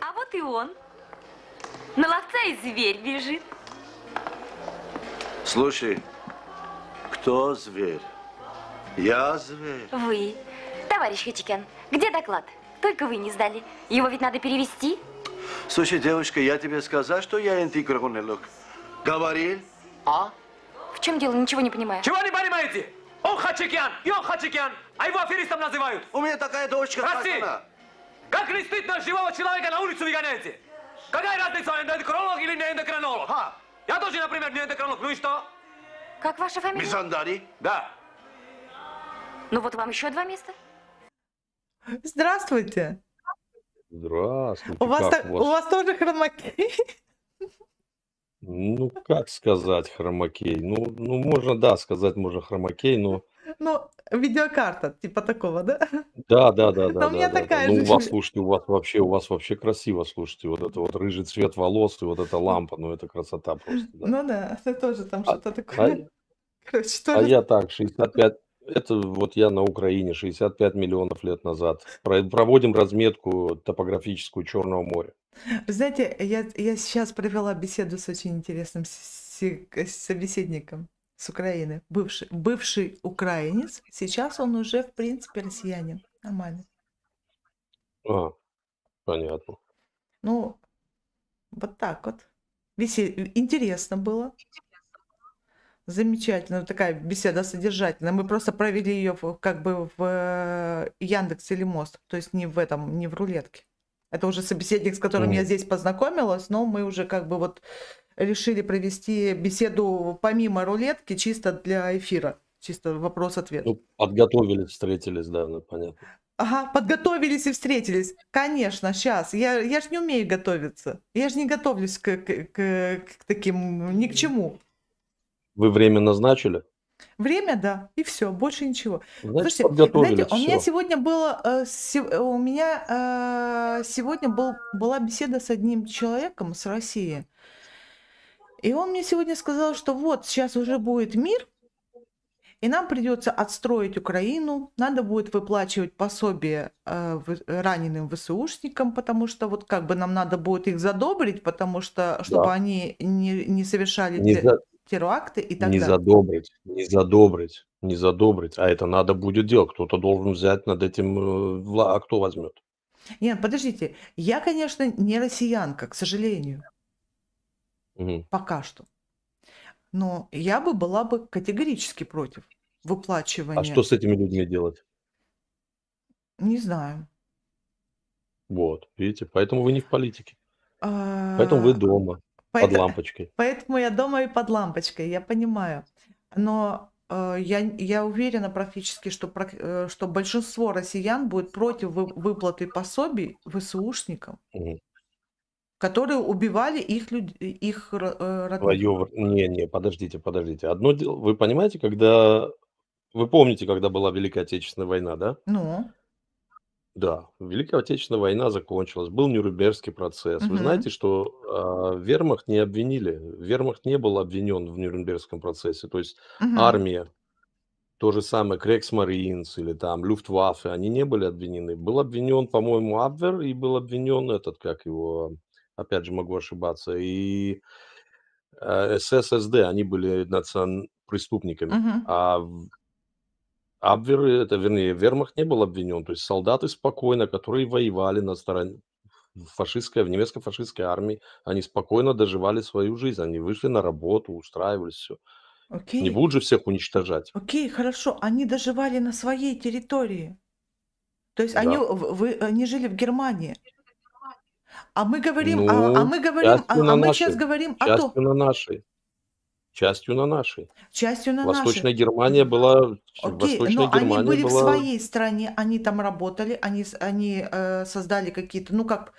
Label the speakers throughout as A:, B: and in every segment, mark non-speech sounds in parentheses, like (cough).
A: А вот и он. На ловца и зверь бежит.
B: Слушай, кто зверь? Я зверь.
A: Вы. Товарищ Хатикен, где доклад? Только вы не сдали. Его ведь надо перевести. Слушай, девочка, я тебе сказал, что я антикрагунелок. Говорил? А? в чем дело? Ничего не понимаю. Чего не понимаете? Он Хачикян, он Хачикян, а его аферистом называют. У меня такая дочка. Прости, как не стыдно живого человека на улицу выгоняете? Какая разница, эндокринолог или не эндокринолог? Ха. Я тоже, например, не эндокринолог, ну и что? Как ваша фамилия? Мизандари. Да. Ну вот вам еще два места. Здравствуйте.
B: Здравствуйте. У вас, так, у вас
A: тоже хромакей?
B: Ну, как сказать хромакей? Ну, ну можно, да, сказать можно хромакей, но
A: Ну, видеокарта, типа такого, да?
B: да, да, да, да, Да у меня да, да. такая Ну, же. у вас, слушайте, у вас вообще, у вас вообще красиво, слушайте, вот это вот рыжий цвет волос и вот эта лампа, ну это красота
A: просто, да. Ну да, это (laughs) тоже там а, что-то а, такое. Короче, а я (laughs) а
B: так, 65, это вот я на Украине 65 миллионов лет назад. Про- Проводим разметку топографическую Черного моря.
A: Знаете, я, я сейчас провела беседу с очень интересным собеседником с Украины, бывший, бывший украинец, сейчас он уже, в принципе, россиянин, нормально.
B: А, понятно.
A: Ну, вот так вот. Весел... Интересно было. Замечательно, такая беседа содержательная. Мы просто провели ее как бы в э, Яндекс или Мост, то есть не в этом, не в рулетке. Это уже собеседник, с которым mm. я здесь познакомилась, но мы уже как бы вот решили провести беседу помимо рулетки чисто для эфира, чисто вопрос-ответ. Ну,
B: подготовились, встретились, да, ну, понятно.
A: Ага, подготовились и встретились. Конечно, сейчас. Я, я же не умею готовиться. Я же не готовлюсь к, к, к, к таким ни к чему.
B: Вы время назначили?
A: Время, да, и все, больше ничего. Значит, Слушайте, знаете, у меня сегодня было, э, э, у меня э, сегодня был, была беседа с одним человеком с России, и он мне сегодня сказал, что вот сейчас уже будет мир, и нам придется отстроить Украину, надо будет выплачивать пособие э, раненым ВСУшникам, потому что вот как бы нам надо будет их задобрить, потому что чтобы да. они не, не совершали... Не, за теракты и так не задобрить,
B: не задобрить, не задобрить. А это надо будет делать. Кто-то должен взять над этим, э, а кто возьмет?
A: Нет, подождите. Я, конечно, не россиянка, к сожалению. Угу. Пока что. Но я бы была бы категорически против а выплачивания. А что с
B: этими людьми делать?
A: Не знаю.
B: Вот, видите, поэтому вы не в политике.
A: А... Поэтому вы
B: дома. Поэтому, под лампочкой.
A: Поэтому я дома и под лампочкой, я понимаю. Но э, я, я уверена практически, что, э, что большинство россиян будет против вы, выплаты пособий ВСУшникам, угу. которые убивали их, люд, их э, родных.
B: Не, не, подождите, подождите. Одно дело, вы понимаете, когда... Вы помните, когда была Великая Отечественная война, да? Ну. Да, Великая Отечественная война закончилась, был Нюрнбергский процесс. Вы знаете, что а, вермахт не обвинили, вермахт не был обвинен в Нюрнбергском процессе. То есть Мгм. армия, то же самое Крейгсмаринс или там Люфтваффе, они не были обвинены. Был обвинен, по-моему, Абвер и был обвинен этот, как его, опять же могу ошибаться, и э, СССД, они были национ... преступниками. Мгм. А Абверы, это, вернее, вермахт не был обвинен, то есть солдаты спокойно, которые воевали на стороне фашистской, в немецко-фашистской армии, они спокойно доживали свою жизнь, они вышли на работу, устраивались, все. Не будут же всех уничтожать,
A: окей, хорошо. Они доживали на своей территории. То есть они, да. в- вы, они э, жили в Германии. А мы говорим, а, а ну, мы говорим, а, а мы сейчас говорим о том,
B: на нашей. Частью на нашей.
A: Частью на Восточная нашей.
B: Германия была... Окей, Восточная но ну, Германия они были была... в своей
A: стране, они там работали, они, они э, создали какие-то, ну как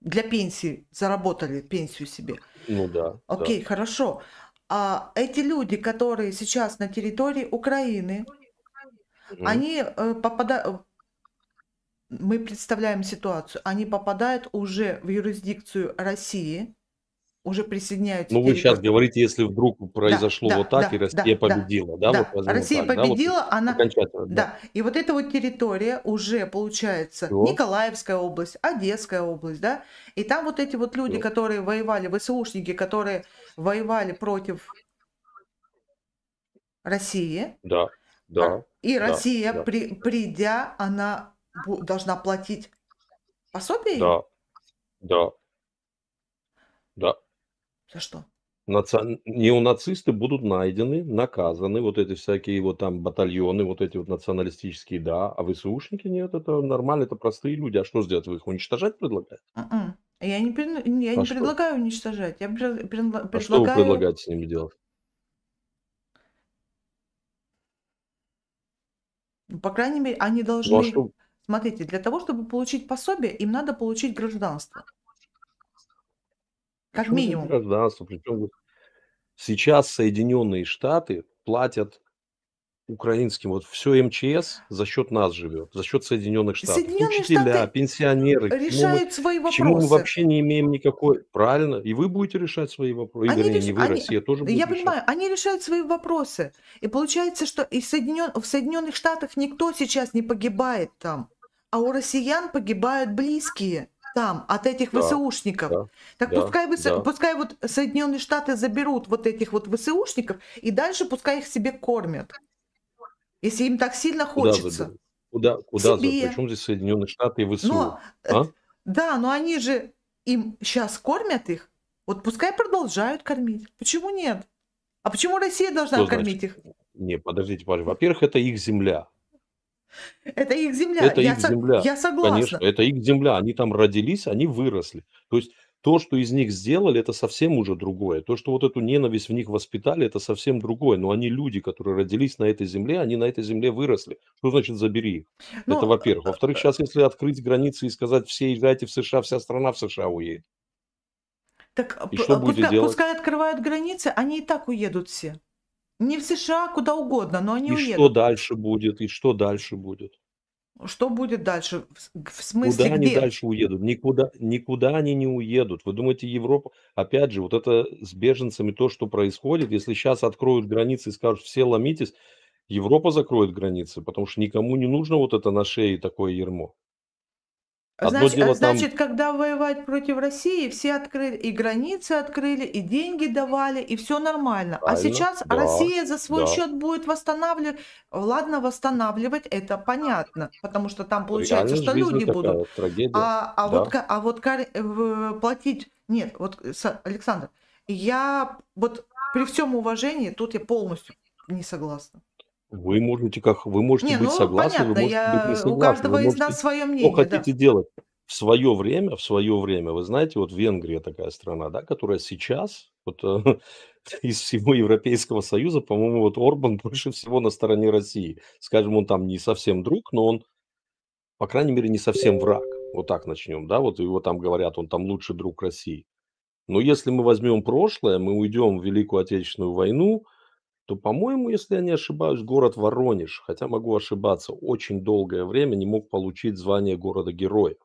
A: для пенсии, заработали пенсию себе. Ну да. Окей, да. хорошо. А эти люди, которые сейчас на территории Украины, mm. они э, попадают... Мы представляем ситуацию. Они попадают уже в юрисдикцию России, уже присоединяются. Ну, вы сейчас
B: говорите, если вдруг произошло да, вот да, так, да, и Россия да, победила, да? да, Вот, Россия так, победила, да, вот, она... Да. да,
A: и вот эта вот территория уже, получается, Все. Николаевская область, Одесская область, да, и там вот эти вот люди, Все. которые воевали, ВСУшники, которые воевали против России. Да, да. А, и да, Россия, да. При, придя, она должна платить пособие? Да, да. Да. За что?
B: Наци... Неонацисты будут найдены, наказаны, вот эти всякие вот там батальоны, вот эти вот националистические, да, а ВСУшники нет, это нормально, это простые люди, а что сделать, вы их уничтожать предлагаете?
A: Uh-uh. Я не, я а не предлагаю уничтожать, я пред... предлагаю... А что вы предлагаете с ними делать? Ну, по крайней мере, они должны... Ну, а что... Смотрите, для того, чтобы получить пособие, им надо получить гражданство. Как Почему минимум.
B: Гражданство. Причем сейчас Соединенные Штаты платят украинским. Вот все МЧС за счет нас живет, за счет Соединенных
A: Штатов. Соединенные Учителя, Штаты
B: пенсионеры. Решают мы, свои вопросы. Чему мы вообще не имеем никакой... Правильно. И вы будете решать свои вопросы. Они Вернее, реш... не вы, они... Россия тоже будет Я решать.
A: понимаю, они решают свои вопросы. И получается, что и Соединен... в Соединенных Штатах никто сейчас не погибает там. А у россиян погибают близкие там, от этих да, ВСУшников. Да, так да, пускай, ВС... да. пускай вот Соединенные Штаты заберут вот этих вот ВСУшников и дальше пускай их себе кормят. Если им так сильно хочется.
B: Куда, куда, куда себе. Причем здесь Соединенные Штаты и ВСУ? Но, а? Э,
A: да, но они же им сейчас кормят их. Вот пускай продолжают кормить. Почему нет? А почему Россия должна Что кормить значит? их?
B: Не, подождите, пожалуйста. Во-первых, это их земля.
A: (laughs) Это их земля. Это я их со... земля. Я согласна. Конечно,
B: это их земля. Они там родились, они выросли. То есть то, что из них сделали, это совсем уже другое. То, что вот эту ненависть в них воспитали, это совсем другое. Но они люди, которые родились на этой земле, они на этой земле выросли. Что значит забери их? Ну, это во-первых. Во-вторых, сейчас э, если открыть границы и сказать, все езжайте в США, вся страна в США уедет. Так и что э, пускай, будет делать? пускай
A: открывают границы, они и так уедут все. Не в США, куда угодно, но они И что
B: дальше будет? И что дальше будет?
A: Что будет дальше? В смысле, Куда они дальше
B: уедут? Никуда, никуда они не уедут. Вы думаете, Европа... Опять же, вот это с беженцами то, что происходит, если сейчас откроют границы и скажут, все ломитесь, Европа закроет границы, потому что никому не нужно вот это на шее такое ермо значит, там... значит,
A: когда воевать против России, все открыли, и границы открыли, и деньги давали, и все нормально. А Правильно, а сейчас да, Россия за свой да. счет будет восстанавливать. Ладно, восстанавливать это понятно, потому что там получается, Реально что люди такая, будут. Трагедия. А, а, да. вот, а вот э, платить... Нет, вот, Александр, я вот при всем уважении, тут я полностью не согласна.
B: Вы можете как вы можете не, быть ну, согласны, понятно, вы можете я... быть не согласны. У каждого вы из нас свое мнение. Что да. хотите делать? В свое время, в свое время, вы знаете, вот Венгрия такая страна, да, которая сейчас вот (laughs) из всего Европейского Союза, по-моему, вот Орбан (laughs) больше всего на стороне России. Скажем, он там не совсем друг, но он, по крайней мере, не совсем враг. Вот так начнем, да, вот его там говорят, он там лучший друг России. Но если мы возьмем прошлое, мы уйдем в Великую Отечественную войну, то, по-моему, если я не ошибаюсь, город Воронеж, хотя могу ошибаться, очень долгое время не мог получить звание города-героя.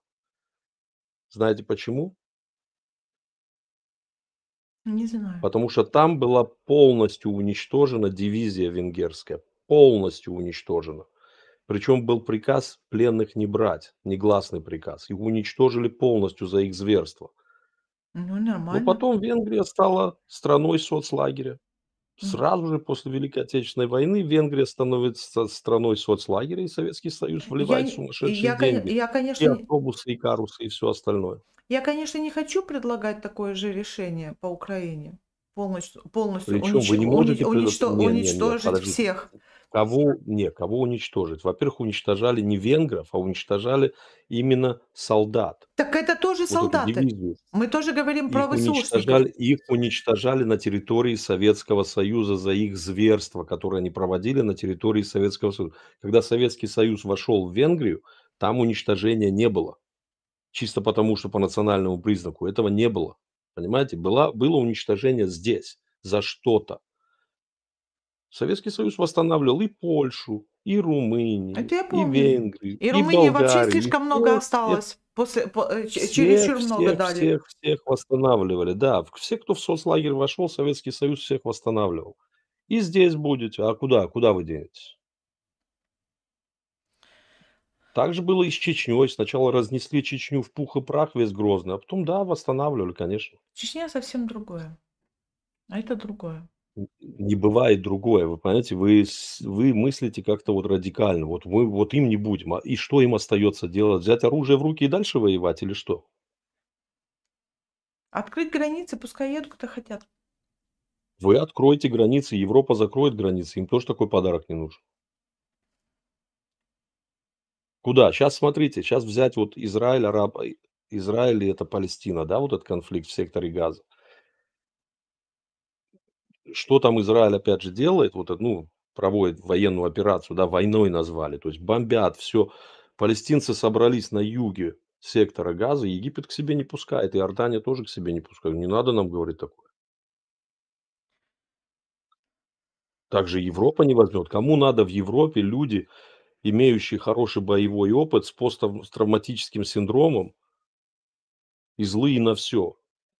B: Знаете почему? Не знаю. Потому что там была полностью уничтожена дивизия венгерская, полностью уничтожена. Причем был приказ пленных не брать, негласный приказ. Их уничтожили полностью за их зверство.
A: Ну, нормально. Но
B: потом Венгрия стала страной соцлагеря. Сразу же после Великой Отечественной войны Венгрия становится страной соцлагеря, и Советский Союз вливает я, сумасшедшие я, деньги. Я, конечно, и автобусы, и карусы, и все остальное.
A: Я, конечно, не хочу предлагать такое же решение по Украине. Полностью, полностью Причем унич... вы не можете унич... уничтожить всех.
B: Кого, не, кого уничтожить? Во-первых, уничтожали не венгров, а уничтожали именно солдат.
A: Так это тоже вот солдаты. Мы тоже говорим их про уничтожали,
B: Их уничтожали на территории Советского Союза за их зверство, которое они проводили на территории Советского Союза. Когда Советский Союз вошел в Венгрию, там уничтожения не было. Чисто потому, что по национальному признаку этого не было. Понимаете, было, было уничтожение здесь за что-то. Советский Союз восстанавливал и Польшу, и Румынию, Это я помню. и Венгрию, И, и Румынии вообще слишком много Польшу. осталось.
A: После, по, э, ч- Всех, много дали. всех,
B: всех восстанавливали. Да, все, кто в соцлагерь вошел, Советский Союз всех восстанавливал. И здесь будете. А куда? Куда вы денетесь? Так же было и с Чечней. Сначала разнесли Чечню в пух и прах весь Грозный, а потом, да, восстанавливали, конечно.
A: Чечня совсем другое. А это другое
B: не бывает другое, вы понимаете, вы, вы мыслите как-то вот радикально, вот мы вот им не будем, а и что им остается делать, взять оружие в руки и дальше воевать или что?
A: Открыть границы, пускай едут, кто хотят.
B: Вы откроете границы, Европа закроет границы, им тоже такой подарок не нужен. Куда? Сейчас смотрите, сейчас взять вот Израиль, Араб, э, Израиль и это Палестина, да, вот этот конфликт в секторе газа что там Израиль, опять же, делает, вот, э, ну, проводит военную операцию, да, войной назвали, то есть бомбят все. Палестинцы собрались на юге сектора Газа, Египет к себе не пускает, и Иордания тоже к себе не пускает. Не надо нам говорить такое. Также Европа не возьмет. Кому надо в Европе люди, имеющие хороший боевой опыт с посттравматическим синдромом и злые на все?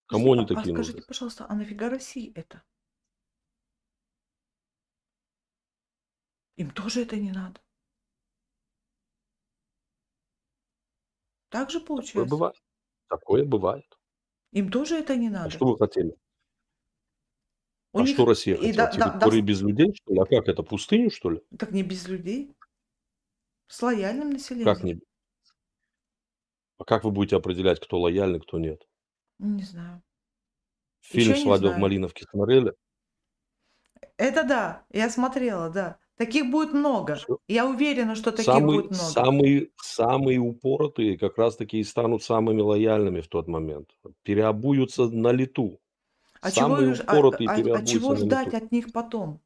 B: Кому они а, а такие а скажите, нужны?
A: пожалуйста, а нафига России это? Им тоже это не надо. Так же Такое получается. бывает. Такое бывает. Им тоже это не А надо. что вы хотели? У А них что Россия и хотела? да, да- да- Территории без людей, что ли? А как
B: это, пустыню, что ли?
A: так не без людей, с лояльным населением. Как не...
B: А как вы будете определять, кто лояльный, кто нет?
A: Не знаю. Фильм Еще не «Свадьба в
B: Малиновке» смотрели?
A: Это да, я смотрела, да. Таких будет много. Я уверена, что таких Самые, будет много. самые,
B: самые упоротые как раз-таки и станут самыми лояльными в тот момент. Переобуются на лету.
A: А самые чего, а, упоротые а, а, а чего на ждать лету. от них потом?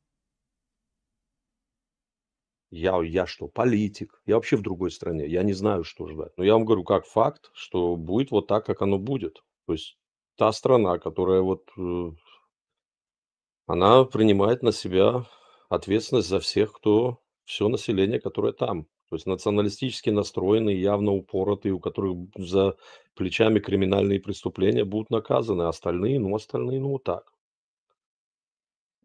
B: Я, я что, политик? Я вообще в другой стране. Я не знаю, что ждать. Но я вам говорю, как факт, что будет вот так, как оно будет. То есть та страна, которая вот... Э, она принимает на себя ответственность за всех, кто, все население, которое там. То есть националистически настроенные, явно упоротые, у которых за плечами криминальные преступления будут наказаны, а остальные, ну, остальные, ну, так.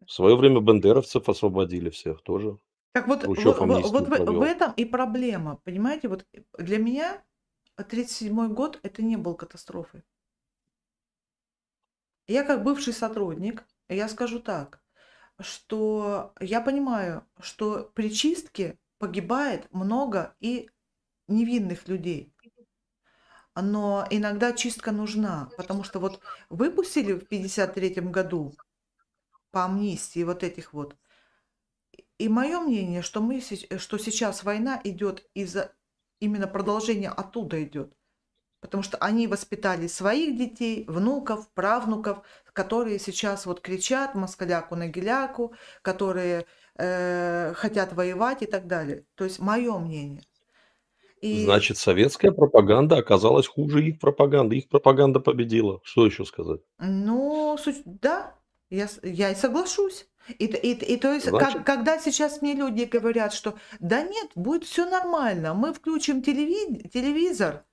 B: В свое время бандеровцев освободили всех тоже. Так вот, вот, вот провел. в этом
A: и проблема, понимаете? Вот э, для меня 37-й год это не был катастрофой. Я как бывший сотрудник, я скажу так, что я понимаю, что при чистке погибает много и невинных людей. Но иногда чистка нужна, потому что вот выпустили в 53-м году по амнистии вот этих вот. И мое мнение, что, мы, что сейчас война идет из-за именно продолжение оттуда идет потому что они воспитали своих детей, внуков, правнуков, которые сейчас вот кричат москаляку на геляку, которые э, хотят воевать и так далее. То есть мое мнение. И...
B: Значит, советская пропаганда оказалась хуже их пропаганды. Их пропаганда победила. Что еще сказать?
A: Ну, да, я, я и соглашусь. И, и, и то есть, Значит... как, когда сейчас мне люди говорят, что да нет, будет все нормально, мы включим телевиз, телевизор,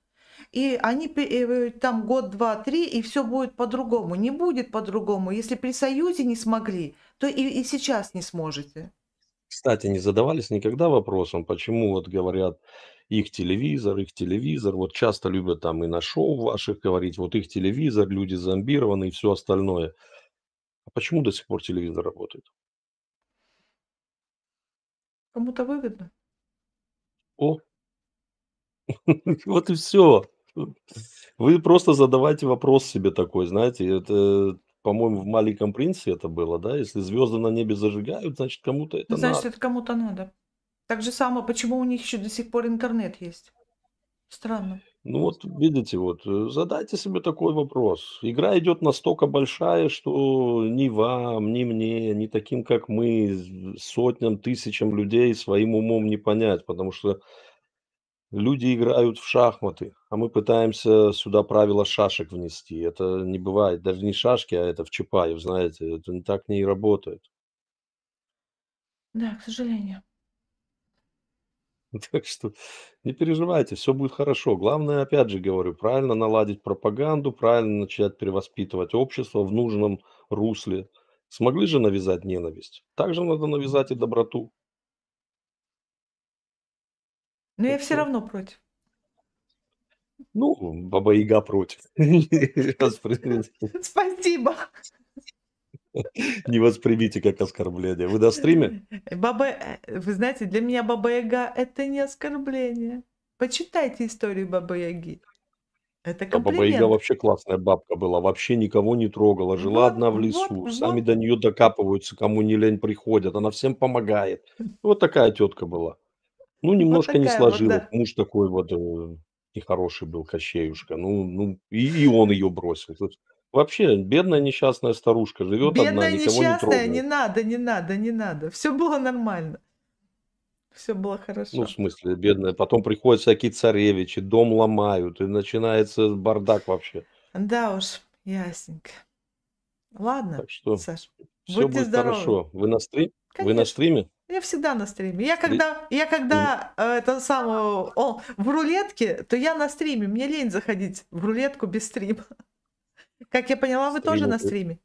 A: и они э, там год, два, три, и все будет по-другому. Не будет по-другому. Если при Союзе не смогли, то и, и сейчас не сможете.
B: Кстати, не задавались никогда вопросом, почему вот говорят их телевизор, их телевизор. Вот часто любят там и на шоу ваших говорить, вот их телевизор, люди зомбированы и все остальное. А почему до сих пор телевизор работает?
A: Кому-то выгодно.
B: О, (laughs) вот и все. Вы просто задавайте вопрос себе такой, знаете, это, по-моему, в «Маленьком принце» это было, да? Если звезды на небе зажигают, значит, кому-то это Ну, Значит, надо.
A: это кому-то надо. Так же самое. почему у них еще до сих пор интернет есть? Странно.
B: Ну вот, видите, вот, э, задайте себе такой вопрос. Игра идет настолько большая, что ни вам, ни мне, ни таким, как мы, сотням, тысячам людей своим умом не понять, потому что Люди играют в шахматы, а мы пытаемся сюда правила шашек внести. Это не бывает, даже не шашки, а это в Чапаев, знаете, это так не и работает.
A: Да, к сожалению.
B: (laughs) Так что не переживайте, все будет хорошо. Главное, опять же говорю, правильно наладить пропаганду, правильно начать превоспитывать общество в нужном русле. Смогли же навязать ненависть? Также надо навязать и доброту.
A: Но ну, я все равно против.
B: Ну, Баба Яга против. (laughs) (laughs)
A: Спасибо.
B: Не воспримите как оскорбление. Вы на стриме?
A: Баба, э, вы знаете, для меня Баба Яга это не оскорбление. Почитайте историю Бабы Яги. Это комплимент. А Баба Яга вообще
B: классная бабка была, вообще никого не трогала, жила вот, одна в лесу, вот, сами вот. до нее докапываются, кому не лень приходят, она всем помогает. Вот такая тетка была. Ну, ну, Вот немножко не такая вот, да. Муж такой вот э, нехороший был, Кощеюшка. Ну, ну и, и он ее бросил. Тут вообще бедная несчастная старушка живет одна, Бедная, никого не несчастная, не
A: надо, не надо, не надо. Все было нормально. Все было ну, хорошо. Ну, в
B: смысле, бедная. Потом приходят всякие царевичи, дом ломают, и начинается бардак вообще.
A: Да уж, ясненько. Ладно, Так
B: что Саш, все будьте будет здоровы. хорошо. Вы на, стри- Вы на Конечно. стриме?
A: Я всегда на стриме. Я когда, я когда э, это самое, о, в рулетке, то я на стриме. Мне лень заходить в рулетку без стрима. (laughs) Как я поняла, вы тоже на стриме?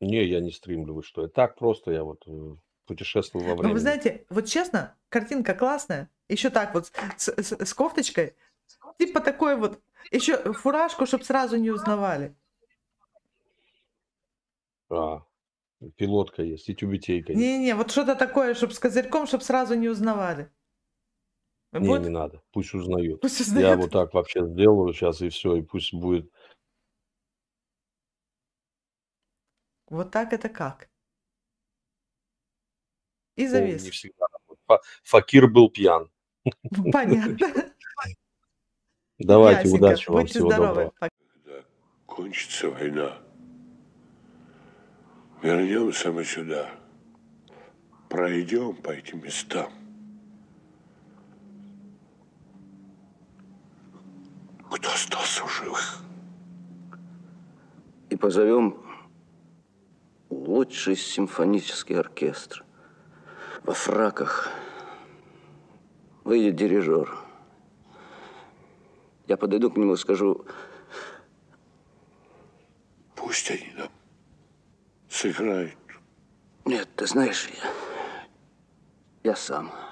B: Не, я не стримлю, вы что? Так просто я вот э, путешествую
A: во времени. Но вы знаете, вот честно, картинка классная. Еще так вот с, с, с кофточкой. Типа такой вот. Еще фуражку, чтобы сразу не узнавали.
B: А, Пилотка есть, и тюбетейка
A: есть. Не-не, вот что-то такое, чтобы с козырьком, чтобы сразу не узнавали.
B: Не, будет? не надо, пусть узнают. Пусть узнают. Я вот так вообще сделаю сейчас, и все, и пусть будет.
A: Вот так это как? И завис. Ну,
B: не всегда. Факир был пьян.
A: Ну, понятно. (laughs)
B: Давайте, Ясенько. удачи вам, Будьте всего здоровы. доброго.
A: Когда
B: кончится война,
A: Вернемся мы сюда, пройдем по этим местам. Кто остался в живых? И позовем лучший симфонический оркестр. Во фраках выйдет дирижер. Я подойду к нему и скажу... Пусть они нам сыграет. Нет, ты знаешь, я, я сам.